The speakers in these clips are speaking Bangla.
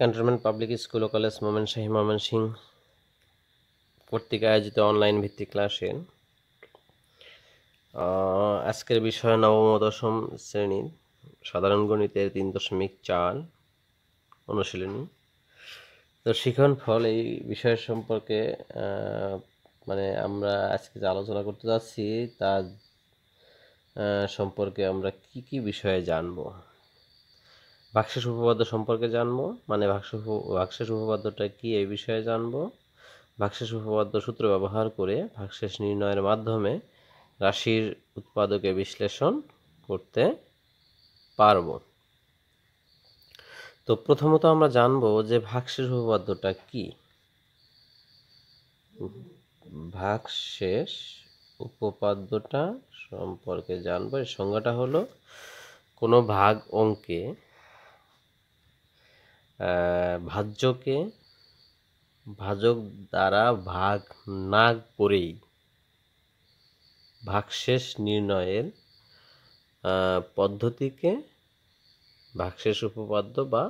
ক্যান্টনমেন্ট পাবলিক স্কুল ও college Momenshahi Momensingh কর্তৃক আয়োজিত অনলাইন ভিত্তিক ক্লাসের আজকের বিষয় নবম দশম শ্রেণীর সাধারণ গণিতের তিন দশমিক চার অনুশীলনী তো শিখন ফল এই বিষয় সম্পর্কে মানে আমরা আজকে যে আলোচনা করতে যাচ্ছি তার সম্পর্কে আমরা কি কি বিষয়ে জানবো বাক্সেস উপপাদ্য সম্পর্কে জানবো মানে বাক্স বাক্সেস উপপাদ্যটা কি এই বিষয়ে জানবো ভাগশেষ উপপাদ্য সূত্র ব্যবহার করে ভাগশেষ নির্ণয়ের মাধ্যমে রাশির উৎপাদকে বিশ্লেষণ করতে পারব তো প্রথমত আমরা জানব যে ভাগশেষ উপপাদ্যটা কি ভাগশেষ উপপাদ্যটা সম্পর্কে জানবো এর সংজ্ঞাটা হলো কোনো ভাগ অঙ্কে ভাজ্যকে ভাজক দ্বারা ভাগ না করেই ভাগশেষ নির্ণয়ের পদ্ধতিকে ভাগশেষ উপপাদ্য বা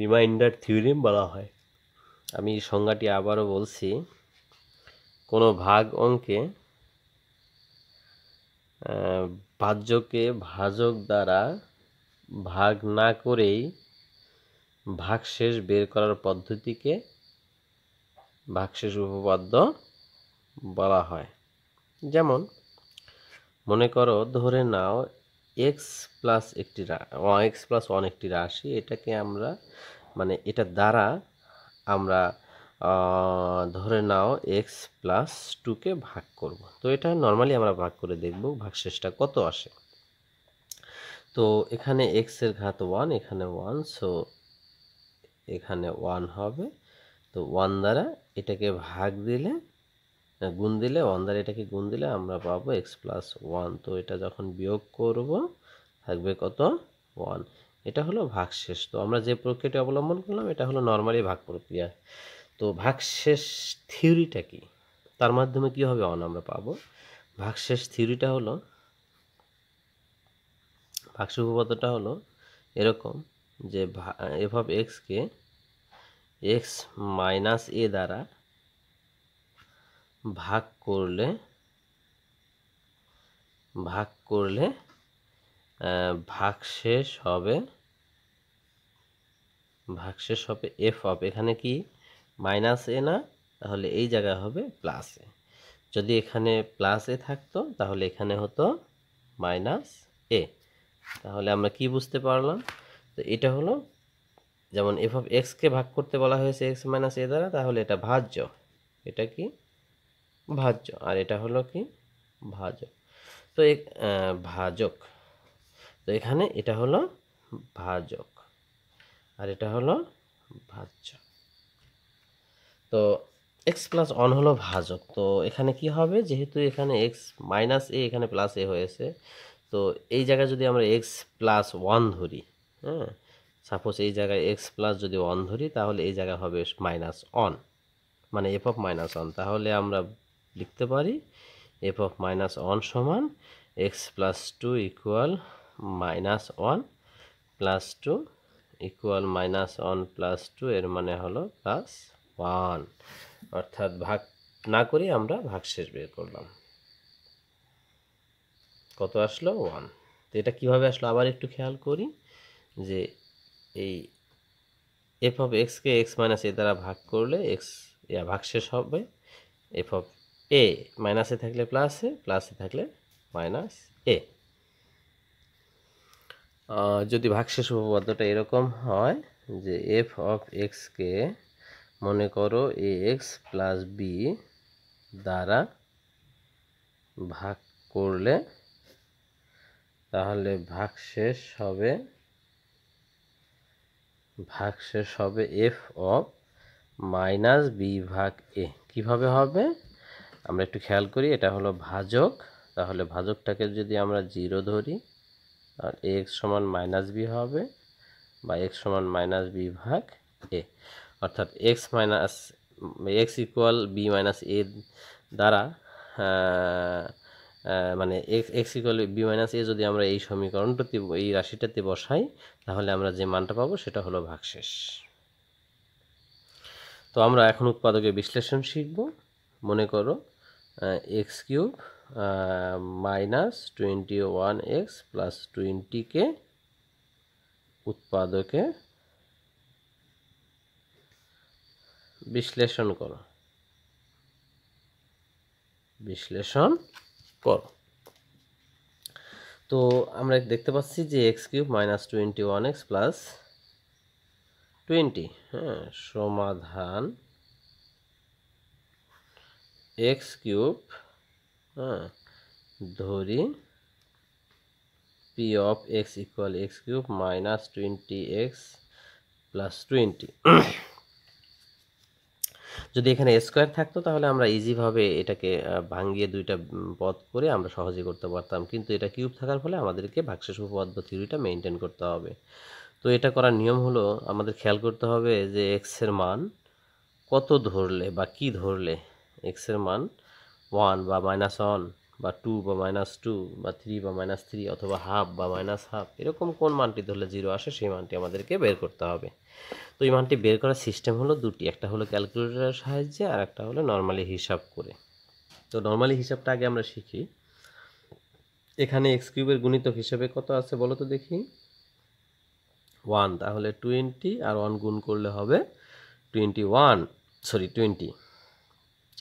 রিমাইন্ডার থিওরিম বলা হয় আমি সংজ্ঞাটি আবারও বলছি কোনো ভাগ অঙ্কে ভাজ্যকে ভাজক দ্বারা ভাগ না করেই ভাগশেষ বের করার পদ্ধতিকে ভাগশেষ উপপাদ্য বলা হয় যেমন মনে করো ধরে নাও এক্স প্লাস একটি এক্স প্লাস ওয়ান একটি রাশি এটাকে আমরা মানে এটা দ্বারা আমরা ধরে নাও এক্স প্লাস টুকে ভাগ করব তো এটা নর্মালি আমরা ভাগ করে দেখব ভাগশেষটা কত আসে তো এখানে এক্সের ঘাত ওয়ান এখানে ওয়ান সো এখানে ওয়ান হবে তো ওয়ান দ্বারা এটাকে ভাগ দিলে গুণ দিলে ওয়ান দ্বারা এটাকে গুণ দিলে আমরা পাবো এক্স প্লাস ওয়ান তো এটা যখন বিয়োগ করব থাকবে কত ওয়ান এটা হলো ভাগশেষ তো আমরা যে প্রক্রিয়াটি অবলম্বন করলাম এটা হলো নর্মালি ভাগ প্রক্রিয়া তো ভাগশেষ থিওরিটা কি তার মাধ্যমে কি হবে ওয়ান আমরা পাবো ভাগশেষ থিওরিটা হলো ভাগশেষ উপপাদ্যটা হলো এরকম যে এফ অফ এক্সকে এক্স মাইনাস এ দ্বারা ভাগ করলে ভাগ করলে ভাগ শেষ হবে ভাগ শেষ হবে এফ অফ এখানে কি মাইনাস এ না তাহলে এই জায়গা হবে প্লাস এ যদি এখানে প্লাস এ থাকতো তাহলে এখানে হতো মাইনাস এ তাহলে আমরা কি বুঝতে পারলাম তো এটা হলো যেমন এফ অফ এক্সকে ভাগ করতে বলা হয়েছে এক্স মাইনাস এ দ্বারা তাহলে এটা ভাজ্য এটা কি ভাজ্য আর এটা হলো কি ভাজক তো ভাজক তো এখানে এটা হলো ভাজক আর এটা হলো ভাজ্য তো এক্স প্লাস অন হলো ভাজক তো এখানে কি হবে যেহেতু এখানে এক্স মাইনাস এ এখানে প্লাস এ হয়েছে তো এই জায়গায় যদি আমরা এক্স প্লাস ওয়ান ধরি হ্যাঁ সাপোজ এই জায়গায় এক্স প্লাস যদি ওয়ান ধরি তাহলে এই জায়গা হবে মাইনাস অন মানে এফ অফ মাইনাস অন তাহলে আমরা লিখতে পারি এফ অফ মাইনাস অন সমান x plus two equal minus one plus two equal minus one plus two এর মানে হলো প্লাস ওয়ান অর্থাৎ ভাগ না করে আমরা ভাগশেষ বের করলাম কত আসলো ওয়ান তো এটা কীভাবে আসলো আবার একটু খেয়াল করি যে এই এফ অফ এক্সকে এক্স মাইনাস এ দ্বারা ভাগ করলে এক্স ভাগ শেষ হবে এফ অফ এ মাইনাসে থাকলে প্লাসে প্লাসে থাকলে মাইনাস এ যদি শেষ উপপাদ্যটা এরকম হয় যে এফ অফ এক্সকে মনে করো এ এক্স প্লাস বি দ্বারা ভাগ করলে তাহলে ভাগশেষ হবে ভাগশেষ হবে এফ অফ মাইনাস বি ভাগ এ কীভাবে হবে আমরা একটু খেয়াল করি এটা হলো ভাজক তাহলে ভাজকটাকে যদি আমরা জিরো ধরি আর এক্স সমান মাইনাস বি হবে বা এক্স সমান মাইনাস বি ভাগ এ অর্থাৎ x minus x equal b minus a দ্বারা মানে x x equal b minus a যদি আমরা এই সমীকরণটাতে এই রাশিটাতে বসাই তাহলে আমরা যে মানটা পাবো সেটা হলো ভাগশেষ তো আমরা এখন উৎপাদকের বিশ্লেষণ শিখব মনে করো x cube minus twenty one x plus টোয়েন্টিকে উৎপাদকে বিশ্লেষণ করো বিশ্লেষণ করো তো আমরা দেখতে পাচ্ছি যে x cube minus twenty one x plus twenty হ্যাঁ সমাধান এক্স কিউব হ্যাঁ ধরি p of x equal x cube minus twenty x plus twenty যদি এখানে স্কোয়ার থাকতো তাহলে আমরা ইজিভাবে এটাকে ভাঙিয়ে দুইটা পদ করে আমরা সহজে করতে পারতাম কিন্তু এটা কিউব থাকার ফলে আমাদেরকে ভাগশেষ উপপাদ্য থিওরিটা মেনটেন করতে হবে তো এটা করার নিয়ম হলো আমাদের খেয়াল করতে হবে যে এক্সের মান কত ধরলে বা কি ধরলে এক্সের মান ওয়ান বা মাইনাস ওয়ান বা টু বা মাইনাস টু বা থ্রি বা মাইনাস থ্রি অথবা হাফ বা মাইনাস হাফ এরকম কোন মানটি ধরলে জিরো আসে সেই মানটি আমাদেরকে বের করতে হবে তো এই মানটি বের করার সিস্টেম হলো দুটি একটা হলো ক্যালকুলেটরের সাহায্যে আর একটা হলো নর্মালি হিসাব করে তো নর্মালি হিসাবটা আগে আমরা শিখি এখানে এক্স কিউবের গুণিতক হিসাবে কত আছে বলো তো দেখি ওয়ান তাহলে টোয়েন্টি আর ওয়ান গুণ করলে হবে টোয়েন্টি ওয়ান সরি টোয়েন্টি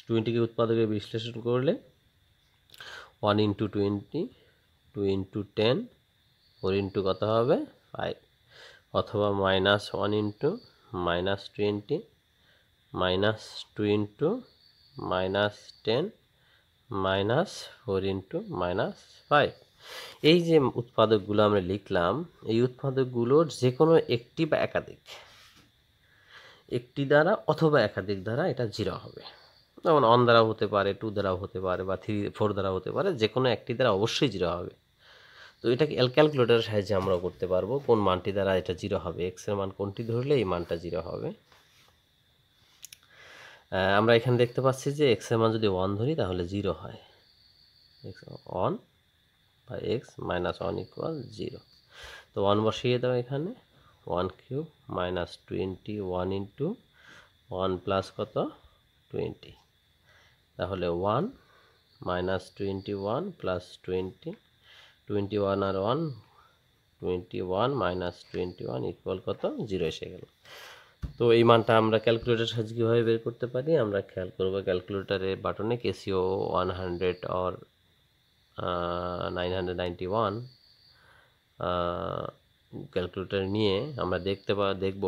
টোয়েন্টিকে উৎপাদকে বিশ্লেষণ করলে one into twenty two into ten four into কত হবে ফাইভ অথবা minus one into minus twenty minus two into minus ten minus four into minus five এই যে উৎপাদকগুলো আমরা লিখলাম এই উৎপাদকগুলোর যে কোনো একটি বা একাধিক একটি দ্বারা অথবা একাধিক দ্বারা এটা জিরো হবে যেমন অন দ্বারাও হতে পারে টু দ্বারাও হতে পারে বা থ্রি ফোর দ্বারা হতে পারে যে কোনো একটি দ্বারা অবশ্যই জিরো হবে তো এটাকে ক্যালকুলেটারের সাহায্যে আমরা করতে পারবো কোন মানটি দ্বারা এটা জিরো হবে এক্সের মান কোনটি ধরলে এই মানটা জিরো হবে আমরা এখানে দেখতে পাচ্ছি যে এক্সের মান যদি ওয়ান ধরি তাহলে জিরো হয় এক্স ওয়ান বা x minus one equal zero তো ওয়ান বসিয়ে দাও এখানে one cube minus twenty one into one plus কত টোয়েন্টি তাহলে one minus twenty one plus twenty twenty one আর one twenty one minus twenty one equal কত জিরো এসে গেল তো এই মানটা আমরা ক্যালকুলেটার সাহায্যে কীভাবে বের করতে পারি আমরা খেয়াল করব ক্যালকুলেটারের বাটনে Casio one hundred or nine hundred ninety one calculator নিয়ে আমরা দেখতে পা দেখব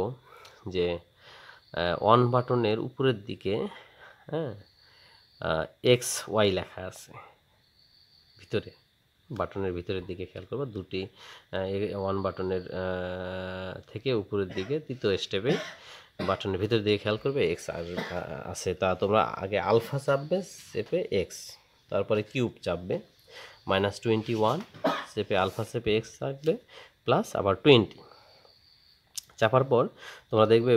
যে ওয়ান বাটনের উপরের দিকে হ্যাঁ এক্স ওয়াই লেখা আছে ভিতরে বাটনের ভিতরের দিকে খেয়াল করবো দুটি ওয়ান বাটনের থেকে উপরের দিকে তৃতীয় স্টেপে বাটনের ভিতর দিকে খেয়াল করবে এক্স আছে তা তোমরা আগে আলফা চাপবে সেপে এক্স তারপরে কিউব চাপবে মাইনাস টোয়েন্টি ওয়ান সেপে আলফা সেপে এক্স থাকবে প্লাস আবার টোয়েন্টি চাপার পর তোমরা দেখবে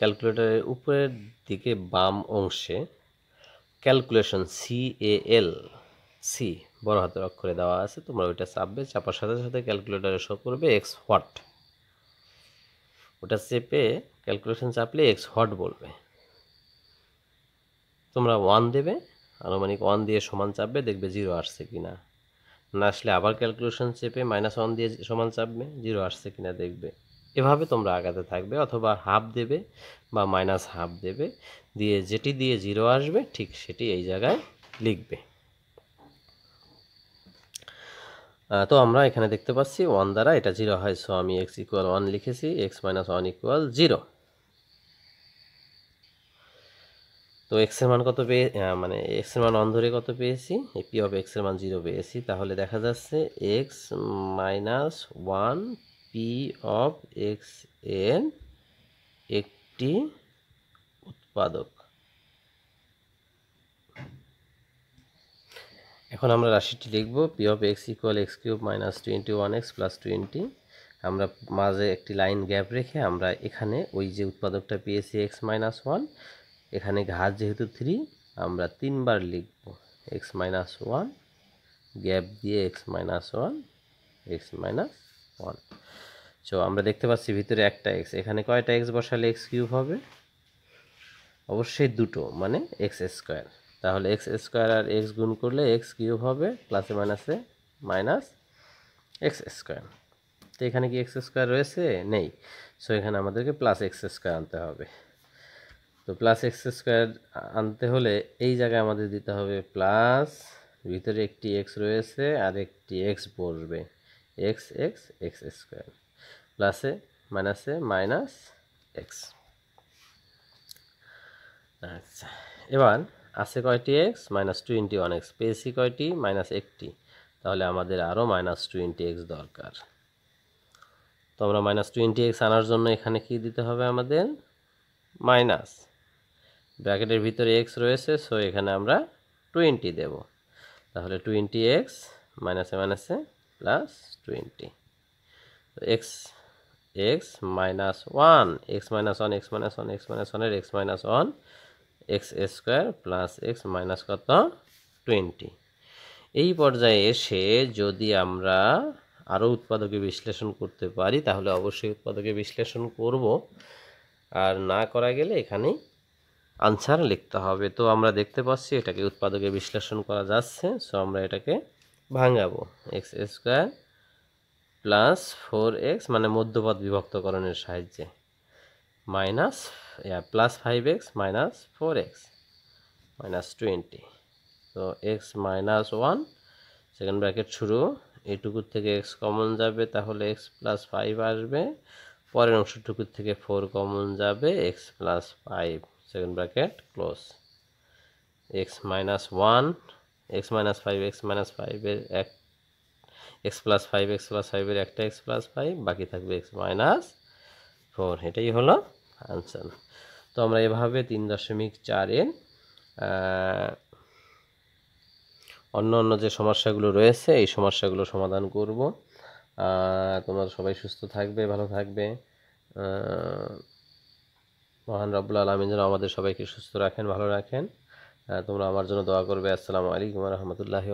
ক্যালকুলেটারের উপরের দিকে বাম অংশে calculation C A L C বড় হাতের অক্ষরে দেওয়া আছে তোমরা ওইটা চাপবে চাপার সাথে সাথে ক্যালকুলেটারে শো করবে এক্স হোয়াট ওটা চেপে ক্যালকুলেশন চাপলে এক্স হোয়াট বলবে তোমরা ওয়ান দেবে আনুমানিক ওয়ান দিয়ে সমান চাপবে দেখবে জিরো আসছে কি না না আসলে আবার ক্যালকুলেশন চেপে মাইনাস ওয়ান দিয়ে সমান চাপবে জিরো আসছে কিনা দেখবে এভাবে তোমরা আগাতে থাকবে অথবা হাফ দেবে বা মাইনাস হাফ দেবে দিয়ে যেটি দিয়ে জিরো আসবে ঠিক সেটি এই জায়গায় লিখবে তো আমরা এখানে দেখতে পাচ্ছি ওয়ান দ্বারা এটা জিরো হয় সো আমি এক্স ইকুয়াল ওয়ান লিখেছি x minus one equal zero তো এক্সের মান কত পেয়ে মানে এক্সের মান অন ধরে কত পেয়েছি পি অফ এক্সের মান জিরো পেয়েছি তাহলে দেখা যাচ্ছে x minus one p of x এন একটি উৎপাদক এখন আমরা রাশিটি লিখব p of x equal x cube minus twenty one x plus twenty আমরা মাঝে একটি লাইন গ্যাপ রেখে আমরা এখানে ওই যে উৎপাদকটা পেয়েছি এক্স মাইনাস ওয়ান এখানে ঘাস যেহেতু থ্রি আমরা তিনবার লিখব এক্স মাইনাস ওয়ান গ্যাপ দিয়ে x minus one x minus one so আমরা দেখতে পাচ্ছি ভিতরে একটা এক্স এখানে কয়টা এক্স বসালে এক্স কিউব হবে অবশ্যই দুটো মানে এক্স স্কোয়ার তাহলে এক্স স্কোয়ার আর এক্স গুণ করলে এক্স কিউব হবে প্লাসে মাইনাসে মাইনাস এক্স স্কোয়ার তো এখানে কি এক্স স্কোয়ার রয়েছে নেই সো এখানে আমাদেরকে প্লাস এক্স স্কোয়ার আনতে হবে তো প্লাস এক্স স্কোয়ার আনতে হলে এই জায়গায় আমাদের দিতে হবে প্লাস ভিতরে একটি এক্স রয়েছে আর একটি এক্স পড়বে এক্স এক্স এক্স স্কোয়ার প্লাসে মাইনাসে মাইনাস এক্স আচ্ছা এবার আছে কয়টি x minus twenty one x পেয়েছি কয়টি মাইনাস একটি তাহলে আমাদের আরও মাইনাস টোয়েন্টি এক্স দরকার তো আমরা মাইনাস টোয়েন্টি এক্স আনার জন্য এখানে কি দিতে হবে আমাদের মাইনাস ব্র্যাকেটের ভিতরে এক্স রয়েছে সো এখানে আমরা টোয়েন্টি দেব তাহলে টোয়েন্টি এক্স মাইনাসে মাইনাসে plus twenty x x minus one x minus one x minus one x minus ওয়ানের x minus one x square plus x minus কত টোয়েন্টি এই পর্যায়ে এসে যদি আমরা আরও উৎপাদকে বিশ্লেষণ করতে পারি তাহলে অবশ্যই উৎপাদকে বিশ্লেষণ করব আর না করা গেলে এখানে আনসার লিখতে হবে তো আমরা দেখতে পাচ্ছি এটাকে উৎপাদকে বিশ্লেষণ করা যাচ্ছে সো আমরা এটাকে ভাঙাবো x square plus four x মানে মধ্যপথ বিভক্তকরণের সাহায্যে minus plus five x minus four x minus twenty তো x minus one second bracket শুরু এটুকুর থেকে এক্স কমন যাবে তাহলে এক্স প্লাস ফাইভ আসবে পরের অংশটুকুর থেকে ফোর কমন যাবে x plus five second bracket close x minus one x minus five x minus ফাইভের এক x plus five x plus ফাইভের একটা এক্স প্লাস ফাইভ বাকি থাকবে এক্স মাইনাস ফোর এটাই হলো আনসার তো আমরা এভাবে তিন দশমিক চারের অন্য অন্য যে সমস্যাগুলো রয়েছে এই সমস্যাগুলো সমাধান করব তোমরা সবাই সুস্থ থাকবে ভালো থাকবে মহান রব্বুল আলমিন যেন আমাদের সবাইকে সুস্থ রাখেন ভালো রাখেন হ্যাঁ, তোমরা আমার জন্য দোয়া করবে আসসালামু আলাইকুম রহমতুল্লাহ